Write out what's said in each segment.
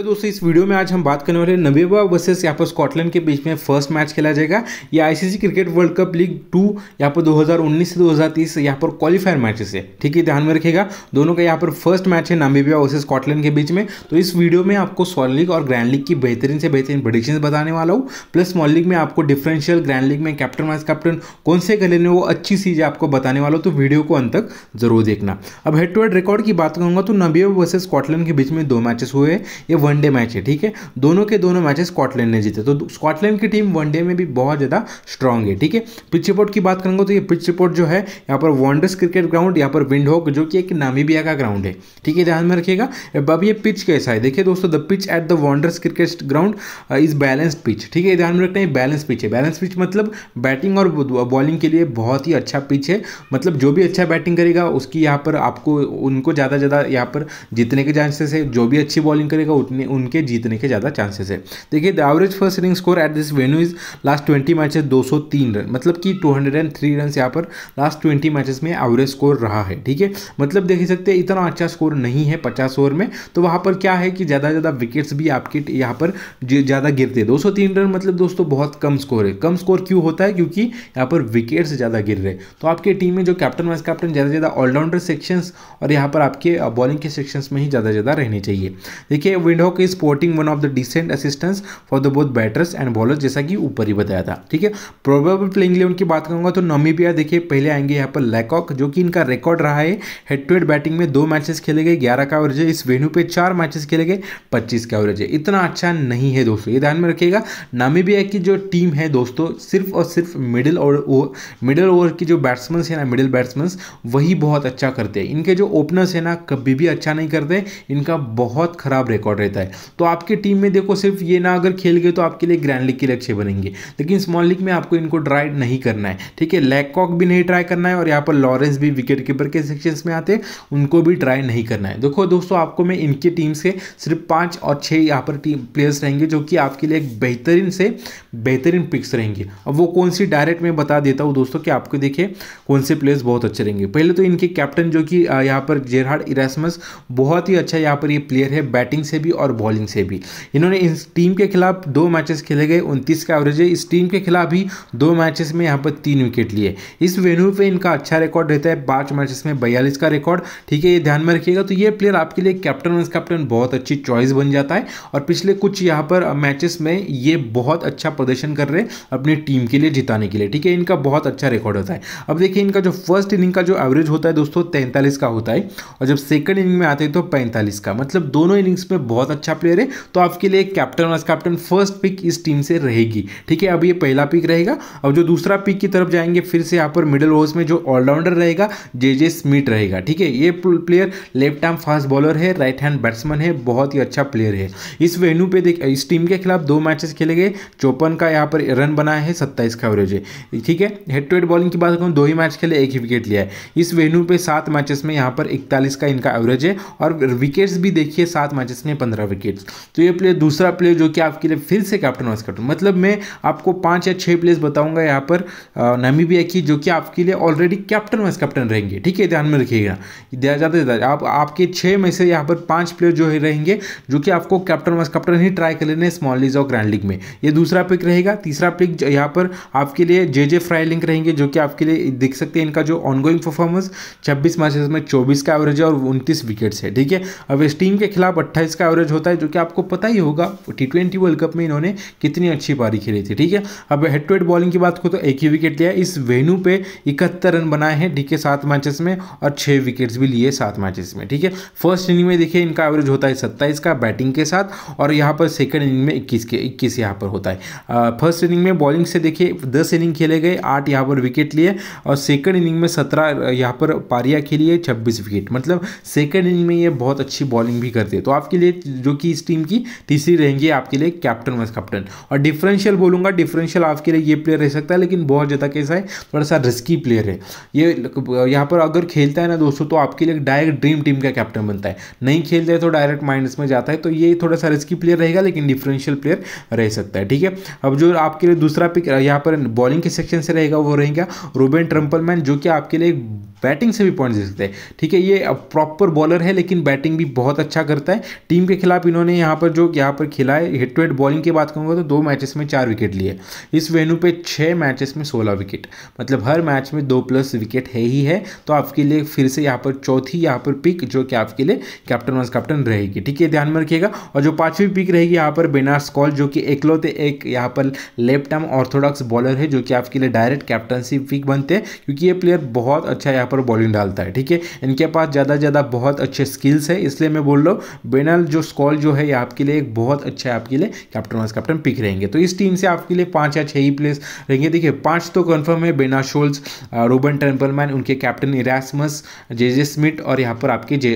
तो दोस्तों इस वीडियो में आज हम बात करने वाले नवेबा वर्सेस यहाँ पर स्कॉटलैंड के बीच में फर्स्ट मैच खेला जाएगा या ICC cricket world cup league two यहाँ पर 2019 से 2030 यहाँ पर क्वालिफायर मैचेस है ठीक है ध्यान में रखिएगा दोनों का यहाँ पर फर्स्ट मैच है नामीबिया वर्सेज स्कॉटलैंड के बीच में तो इस वीडियो में आपको स्मॉल लीग और ग्रैंड लीग की बेहतरीन से बेहतरीन प्रडिक्शन बताने वाला हूँ प्लस स्मॉल लीग में आपको डिफरेंशियल ग्रैंड लीग में कैप्टन वाइस कैप्टन कौन से गले वो अच्छी चीज़ आपको बताने वाला हूँ तो वीडियो को अंत तक जरूर देखना अब हेड टू हेड रिकॉर्ड की बात करूँगा तो नबीब वर्सेज स्कॉटलैंड के बीच में दो मैचेस हुए हैं ये वनडे मैच है ठीक है दोनों के दोनों मैचेस स्कॉटलैंड ने जीते तो स्कॉटलैंड की टीम वनडे में भी बहुत ज़्यादा स्ट्रांग है ठीक है पिच रिपोर्ट की बात करूंगा तो ये पिच रिपोर्ट जो है यहाँ पर वॉन्डर्स क्रिकेट ग्राउंड यहाँ पर विंडहोक जो कि एक नामीबिया का ग्राउंड है ठीक है ध्यान में रखिएगा अब ये पिच कैसा है देखिए दोस्तों the pitch at the Wanderers cricket ground is balanced pitch ठीक है ध्यान में रखना है बैलेंस पिच है बैलेंस पिच मतलब बैटिंग और बॉलिंग के लिए बहुत ही अच्छा पिच है मतलब जो भी अच्छा बैटिंग करेगा उसकी यहाँ पर आपको उनको ज़्यादा ज़्यादा यहाँ पर जीतने के चांसेस है जो भी अच्छी बॉलिंग करेगा उतने अपने उनके जीतने के ज़्यादा चांसेस है देखिए the average first inning score at this venue is last twenty matches 203 run मतलब कि 203 रन यहाँ पर लास्ट ट्वेंटी मैचेस में एवरेज स्कोर रहा है ठीक है मतलब देख सकते हैं इतना अच्छा स्कोर नहीं है पचास ओवर में तो वहाँ पर क्या है कि ज़्यादा ज़्यादा विकेट्स भी आपके यहाँ पर ज़्यादा गिरते हैं दो रन मतलब दोस्तों बहुत कम स्कोर है कम स्कोर क्यों होता है क्योंकि यहाँ पर विकेट्स ज़्यादा गिर रहे तो आपके टीम में जो कैप्टन वाइस कैप्टन ज़्यादा ज़्यादा ऑलराउंडर सेक्शंस और यहाँ पर आपके बॉलिंग के सेक्शंस में ही ज़्यादा ज़्यादा रहने चाहिए देखिए wind second hawk is porting one of the decent assistance for the both batters and bowler जैसा कि ऊपर ही बताया था ठीक है प्रोबेबल प्लेइंग लेवन की बात करूंगा तो नमीबिया देखिए पहले आएंगे यहाँ पर लैकॉक जो कि इनका रिकॉर्ड रहा है हेड टू हेड बैटिंग में दो मैचेस खेले गए ग्यारह का एवरेज है इस वेन्यू पे चार मैचेस खेले गए पच्चीस का एवरेज है इतना अच्छा नहीं है दोस्तों ये ध्यान में रखिएगा नामीबिया की जो टीम है दोस्तों सिर्फ और सिर्फ मिडिल और मिडिल ओवर की जो बैट्समैन है ना मिडिल बैट्समैन वही बहुत अच्छा करते हैं इनके जो ओपनर्स है ना कभी भी अच्छा नहीं करते इनका बहुत खराब रिकॉर्ड है रहता है तो आपकी टीम में देखो सिर्फ ये ना अगर खेल गए तो आपके लिए ग्रैंड लीग के लक्ष्य बनेंगे लेकिन स्मॉल लीग में आपको इनको ट्राई नहीं करना है ठीक है लैकॉक भी नहीं ट्राई करना है और यहाँ पर लॉरेंस भी विकेट कीपर के सेक्शन में आते उनको भी ट्राई नहीं करना है देखो दोस्तों आपको मैं इनके टीम से सिर्फ पाँच और छः यहाँ पर टीम प्लेयर्स रहेंगे जो कि आपके लिए एक बेहतरीन से बेहतरीन पिक्स रहेंगे अब वो कौन सी डायरेक्ट मैं बता देता हूँ दोस्तों कि आपको देखिए कौन से प्लेयर्स बहुत अच्छे रहेंगे पहले तो इनके कैप्टन जो कि यहाँ पर जेरहाड इरासमस बहुत ही अच्छा यहाँ पर ये प्लेयर है बैटिंग से भी और बॉलिंग से भी इन्होंने इस टीम के खिलाफ दो मैचेस खेले गए उनतीस का एवरेज है इस टीम के खिलाफ ही दो मैचेस में यहाँ पर तीन विकेट लिए इस वेन्यू पे इनका अच्छा रिकॉर्ड रहता है पाँच मैचेस में बयालीस का रिकॉर्ड ठीक है ये ध्यान में रखिएगा तो ये प्लेयर आपके लिए कैप्टन वाइस कैप्टन बहुत अच्छी चॉइस बन जाता है और पिछले कुछ यहाँ पर मैचेस में ये बहुत अच्छा प्रदर्शन कर रहे हैं अपनी टीम के लिए जिताने के लिए ठीक है इनका बहुत अच्छा रिकॉर्ड होता है अब देखिए इनका जो फर्स्ट इनिंग का जो एवरेज होता है दोस्तों तैंतालीस का होता है और जब सेकंड इनिंग में आते हैं तो पैंतालीस का मतलब दोनों इनिंग्स में बहुत बहुत अच्छा प्लेयर है तो आपके लिए captain vice captain first pick इस टीम से रहेगी ठीक है अब ये पहला पिक रहेगा अब जो दूसरा पिक की तरफ जाएंगे फिर से यहाँ पर मिडिल ओवर्स में जो ऑलराउंडर रहेगा जे जे स्मिथ रहेगा ठीक है ये player left hand fast bowler है राइट हैंड बैट्समैन है बहुत ही अच्छा प्लेयर है इस वेन्यू पे देख इस टीम के खिलाफ दो मैचेस खेले गए चौपन का यहाँ पर रन बनाया है सत्ताईस का एवरेज है ठीक है हेड टू हेड बॉलिंग की बात करूँ दो ही मैच खेले एक ही विकेट लिया है इस वेन्यू पे सात मैचेस में यहाँ पर इकतालीस का इनका एवरेज है और विकेट्स भी देखिए सात मैचेस में पंद्रह सत्रह विकेट तो ये प्लेयर दूसरा प्लेयर जो कि आपके लिए फिर से कैप्टन वाइस कैप्टन मतलब मैं आपको पाँच या छः प्लेयर्स बताऊंगा यहाँ पर नामीबिया की जो कि आपके लिए ऑलरेडी कैप्टन वाइस कैप्टन रहेंगे ठीक है ध्यान में रखिएगा ज़्यादा आप आपके छः में से यहाँ पर पाँच प्लेयर जो है रहेंगे जो कि आपको कैप्टन वाइस कैप्टन ही ट्राई कर लेने स्मॉल लीज और ग्रैंड लीग में ये दूसरा पिक रहेगा तीसरा पिक यहाँ पर आपके लिए जे जे फ्राई लिंक रहेंगे जो कि आपके लिए देख सकते हैं इनका जो ऑनगोइंग परफॉर्मेंस छब्बीस मैचेस में चौबीस का एवरेज है और उनतीस विकेट्स है ठीक है अब इस टीम के खिलाफ अट्ठाईस का एवरेज जज होता है जो कि आपको पता ही होगा टी ट्वेंटी वर्ल्ड कप में इन्होंने कितनी अच्छी पारी खेली थी ठीक है अब हेड टू हेड बॉलिंग की बात को तो एक ही विकेट लिया इस वेन्यू पे इकहत्तर रन बनाए हैं डी के सात मैचेस में और छः विकेट्स भी लिए सात मैचेस में ठीक है फर्स्ट इनिंग में देखिए इनका एवरेज होता है सत्ताईस का बैटिंग के साथ और यहाँ पर सेकेंड इनिंग में इक्कीस के इक्कीस यहाँ पर होता है फर्स्ट इनिंग में बॉलिंग से देखिए दस इनिंग खेले गए आठ यहाँ पर विकेट लिए और सेकेंड इनिंग में सत्रह यहाँ पर पारिया खेली है छब्बीस विकेट मतलब सेकेंड इनिंग में ये बहुत अच्छी बॉलिंग भी करते हैं तो आपके लिए जो कि इस टीम की तीसरी रहेंगी आपके लिए कैप्टन वाइस कैप्टन और डिफरेंशियल बोलूंगा डिफरेंशियल आपके लिए ये प्लेयर रह सकता है लेकिन बहुत ज़्यादा कैसा है थोड़ा सा रिस्की प्लेयर है ये यहाँ पर अगर खेलता है ना दोस्तों तो आपके लिए डायरेक्ट ड्रीम टीम का कैप्टन बनता है नहीं खेलता है तो डायरेक्ट माइनस में जाता है तो ये थोड़ा सा रिस्की प्लेयर रहेगा लेकिन डिफरेंशियल प्लेयर रह सकता है ठीक है अब जो आपके लिए दूसरा पिक यहाँ पर बॉलिंग के सेक्शन से रहेगा वो रहेगा रूबेन ट्रम्पलमैन जो कि आपके लिए बैटिंग से भी पॉइंट दे सकते हैं ठीक है ये प्रॉपर बॉलर है लेकिन बैटिंग भी बहुत अच्छा करता है टीम के खिलाफ इन्होंने यहाँ पर जो यहाँ पर खेला है हिट टू हेड बॉलिंग की बात करूँगा तो दो मैचेस में चार विकेट लिए इस वेन्यू पे छः मैचेस में सोलह विकेट मतलब हर मैच में दो प्लस विकेट है ही है तो आपके लिए फिर से यहाँ पर चौथी यहाँ पर पिक जो कि आपके लिए कैप्टन वाइस कैप्टन रहेगी ठीक है ध्यान में रखिएगा और जो पाँचवीं पिक रहेगी यहाँ पर बेनास कॉल जो कि एकलौते एक यहाँ पर लेफ्ट आर्म ऑर्थोडॉक्स बॉलर है जो कि आपके लिए डायरेक्ट कैप्टनशिप पिक बनते हैं क्योंकि ये प्लेयर बहुत अच्छा यहाँ पर बॉलिंग डालता है ठीक है इनके पास ज़्यादा ज़्यादा बहुत अच्छे स्किल्स है इसलिए मैं बोल रहा हूँ बेनल जो स्कॉल जो है ये आपके लिए एक बहुत अच्छा आपके लिए कैप्टन वाइस कैप्टन पिक रहेंगे तो इस टीम से आपके लिए पांच या छह ही प्लेस रहेंगे देखिए पांच तो कंफर्म है बेना शोल्स रोबन टेम्पलमैन उनके captain Erasmus J J Smith और यहाँ पर आपके जे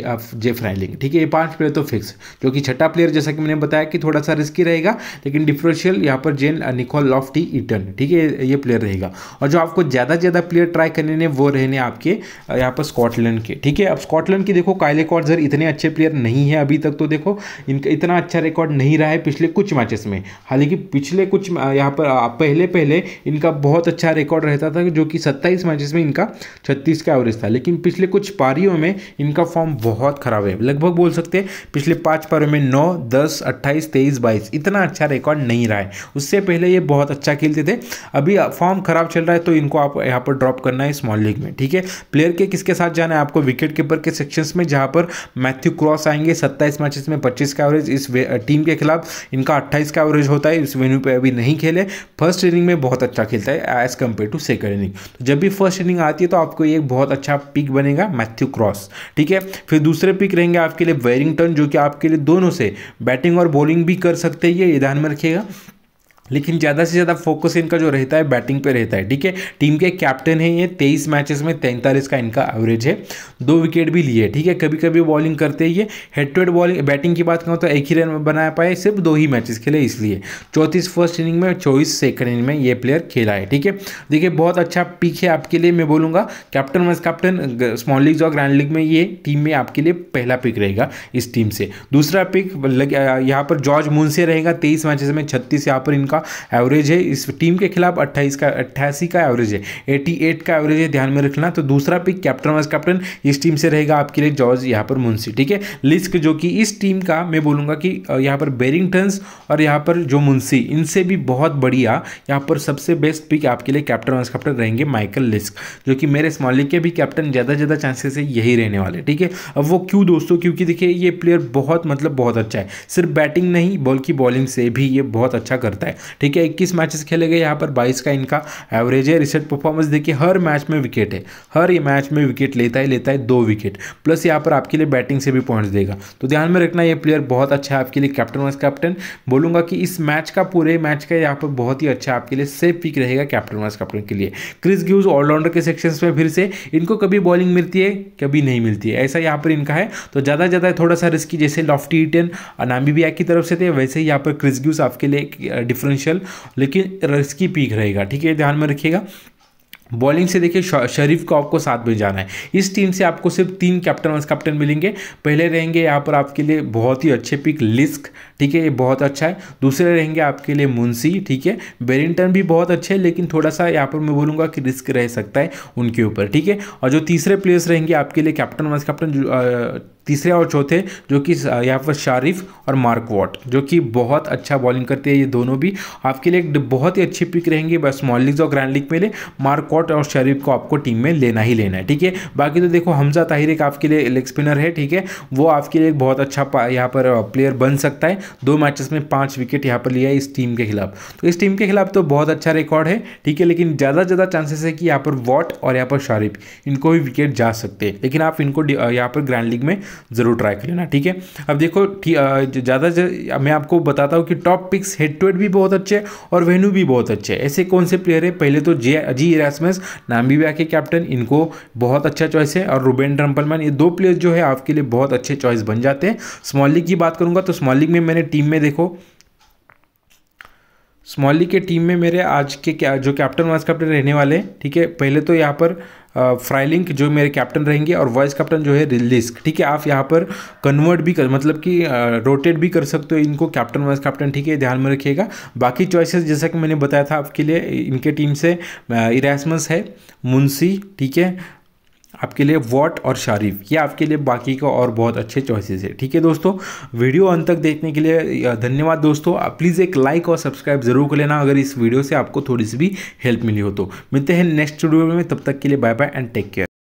जे फ्राइलिंग ठीक है ये पांच प्लेयर तो फिक्स जो कि छठा प्लेयर जैसा कि मैंने बताया कि थोड़ा सा रिस्की रहेगा लेकिन डिफ्रेंशियल यहाँ पर जेन निकोल लॉफ्टी इटन ठीक है ये प्लेयर रहेगा और जो आपको ज़्यादा ज़्यादा प्लेयर ट्राई करने ने वो रहने आपके uh, यहाँ पर स्कॉटलैंड के ठीक है अब स्कॉटलैंड की देखो कायले कॉर्जर इतने अच्छे प्लेयर नहीं है अभी तक तो देखो इनका इतना अच्छा रिकॉर्ड नहीं रहा है पिछले कुछ मैचेस में हालांकि पिछले कुछ यहाँ पर पहले पहले इनका बहुत अच्छा रिकॉर्ड रहता था जो कि सत्ताईस मैचेस में इनका छत्तीस का एवरेज था लेकिन पिछले कुछ पारियों में इनका फॉर्म बहुत खराब है लगभग बोल सकते हैं पिछले पाँच पारियों में नौ दस अट्ठाईस तेईस बाईस इतना अच्छा रिकॉर्ड नहीं रहा है उससे पहले ये बहुत अच्छा खेलते थे अभी फॉर्म खराब चल रहा है तो इनको आप यहाँ पर ड्रॉप करना है स्मॉल लीग में ठीक है प्लेयर के किसके साथ जाना है आपको विकेट कीपर के सेक्शंस में जहाँ पर मैथ्यू क्रॉस आएंगे सत्ताईस मैचेस में पच्चीस का एवरेज इस टीम के खिलाफ इनका अट्ठाईस का एवरेज होता है इस वेन्यू पर अभी नहीं खेले फर्स्ट इनिंग में बहुत अच्छा खेलता है as compared to second inning तो जब भी फर्स्ट इनिंग आती है तो आपको एक बहुत अच्छा पिक बनेगा मैथ्यू क्रॉस ठीक है फिर दूसरे पिक रहेंगे आपके लिए वेरिंगटन जो कि आपके लिए दोनों से बैटिंग और बॉलिंग भी कर सकते हैं ये ध्यान में रखिएगा लेकिन ज़्यादा से ज़्यादा फोकस इनका जो रहता है बैटिंग पे रहता है ठीक है टीम के कैप्टन है ये तेईस मैचेस में तैंतालीस का इनका एवरेज है दो विकेट भी लिए ठीक है कभी कभी बॉलिंग करते ही head to head bowling batting की बात करूँ तो एक ही रन बना पाए सिर्फ दो ही मैचेस खेले इसलिए चौंतीस फर्स्ट इनिंग में चौबीस सेकेंड इनिंग में ये प्लेयर खेला है ठीक है देखिए बहुत अच्छा पिक है आपके लिए मैं बोलूँगा captain vice captain small leagues और ग्रैंड लीग में ये टीम में आपके लिए पहला पिक रहेगा इस टीम से दूसरा पिक यहाँ पर जॉर्ज से रहेगा तेईस मैचेस में छत्तीस यहाँ पर इनका एवरेज है इस टीम के खिलाफ अट्ठाईस का अट्ठासी का एवरेज है एटी एट का एवरेज है ध्यान में रखना तो दूसरा पिक कैप्टन वाइस कैप्टन इस टीम से रहेगा आपके लिए जॉर्ज यहाँ पर मुंशी ठीक है लिस्क जो कि इस टीम का मैं बोलूँगा कि यहाँ पर बेरिंगटन्स और यहाँ पर जो मुंशी इनसे भी बहुत बढ़िया यहाँ पर सबसे बेस्ट पिक आपके लिए कैप्टन वाइस कैप्टन रहेंगे माइकल लिस्क जो कि मेरे स्मॉलिक के भी कैप्टन ज़्यादा ज़्यादा चांसेस है यही रहने वाले ठीक है अब वो क्यों दोस्तों क्योंकि देखिए ये प्लेयर बहुत मतलब बहुत अच्छा है सिर्फ बैटिंग नहीं बल्कि बॉलिंग से भी ये बहुत अच्छा करता है ठीक है इक्कीस मैचेस खेले गए यहाँ पर बाईस का इनका एवरेज है रिसेंट परफॉर्मेंस देखिए हर मैच में विकेट है हर ये मैच में विकेट लेता है लेता है दो विकेट प्लस यहाँ पर आपके लिए बैटिंग से भी पॉइंट्स देगा तो ध्यान में रखना ये प्लेयर बहुत अच्छा है आपके लिए कैप्टन वाइस कैप्टन बोलूंगा कि इस मैच का पूरे मैच का यहाँ पर बहुत ही अच्छा आपके लिए सेफ पिक रहेगा कैप्टन वाइस कैप्टन के लिए क्रिस ग्यूज ऑलराउंडर के सेक्शन में फिर से इनको कभी बॉलिंग मिलती है कभी नहीं मिलती है ऐसा यहाँ पर इनका है तो ज़्यादा ज़्यादा थोड़ा सा रिस्की जैसे लॉफ्टी टेन नामी की तरफ से थे वैसे ही यहाँ पर क्रिस ग्यूज आपके लिए डिफरेंस पोटेंशियल लेकिन रिस्की पीक रहेगा ठीक है ध्यान में रखिएगा बॉलिंग से देखिए शरीफ को आपको साथ में जाना है इस टीम से आपको सिर्फ तीन कैप्टन वाइस कैप्टन मिलेंगे पहले रहेंगे यहाँ पर आपके लिए बहुत ही अच्छे पिक लिस्क ठीक है ये बहुत अच्छा है दूसरे रहेंगे आपके लिए मुंशी ठीक है बेरिंगटन भी बहुत अच्छे हैं लेकिन थोड़ा सा यहाँ पर मैं बोलूँगा कि रिस्क रह सकता है उनके ऊपर ठीक है और जो तीसरे प्लेयर्स रहेंगे आपके लिए कैप्टन वाइस कैप्टन तीसरे और चौथे जो कि यहाँ पर शारिफ और मार्क वॉट जो कि बहुत अच्छा बॉलिंग करते हैं ये दोनों भी आपके लिए एक बहुत ही अच्छी पिक रहेंगी बस स्मॉल लीग्स और ग्रैंड लीग में ले मार्क वॉट और शारिफ को आपको टीम में लेना ही लेना है ठीक है बाकी तो देखो हमजा ताहिर एक आपके लिए लेग स्पिनर है ठीक है वो आपके लिए एक बहुत अच्छा यहाँ पर प्लेयर बन सकता है दो मैचेस में पाँच विकेट यहाँ पर लिया है इस टीम के खिलाफ तो इस टीम के खिलाफ तो बहुत अच्छा रिकॉर्ड है ठीक है लेकिन ज़्यादा ज़्यादा चांसेस है कि यहाँ पर वॉट और यहाँ पर शारिफ इनको भी विकेट जा सकते हैं लेकिन आप इनको यहाँ पर ग्रैंड लीग में ज़रूर ट्राई कर लेना ठीक है अब देखो ज़्यादा मैं आपको बताता हूँ कि top picks head to head भी बहुत अच्छे और वेन्यू भी बहुत अच्छे ऐसे कौन से प्लेयर है पहले तो जे अजी इरासमस नाम्बिबिया के कैप्टन इनको बहुत अच्छा चॉइस है और रूबेन ट्रम्पलमैन ये दो प्लेयर जो है आपके लिए बहुत अच्छे चॉइस बन जाते हैं स्मॉल लीग की बात करूँगा तो स्मॉल लीग में मैंने टीम में देखो स्मॉली के टीम में मेरे आज के क्या जो कैप्टन वाइस कैप्टन रहने वाले हैं ठीक है पहले तो यहाँ पर फ्राइलिंक जो मेरे कैप्टन रहेंगे और वाइस कैप्टन जो है रिलिस्क ठीक है आप यहाँ पर कन्वर्ट भी कर मतलब कि रोटेट भी कर सकते हो इनको कैप्टन वाइस कैप्टन ठीक है ध्यान में रखिएगा बाकी चॉइसेस जैसा कि मैंने बताया था आपके लिए इनके टीम से इरासमस है मुंशी ठीक है आपके लिए वॉट और शारीफ ये आपके लिए बाकी का और बहुत अच्छे चॉइसेस है ठीक है दोस्तों वीडियो अंत तक देखने के लिए धन्यवाद दोस्तों प्लीज़ एक लाइक और सब्सक्राइब जरूर कर लेना अगर इस वीडियो से आपको थोड़ी सी भी हेल्प मिली हो तो मिलते हैं नेक्स्ट वीडियो में तब तक के लिए bye bye and take care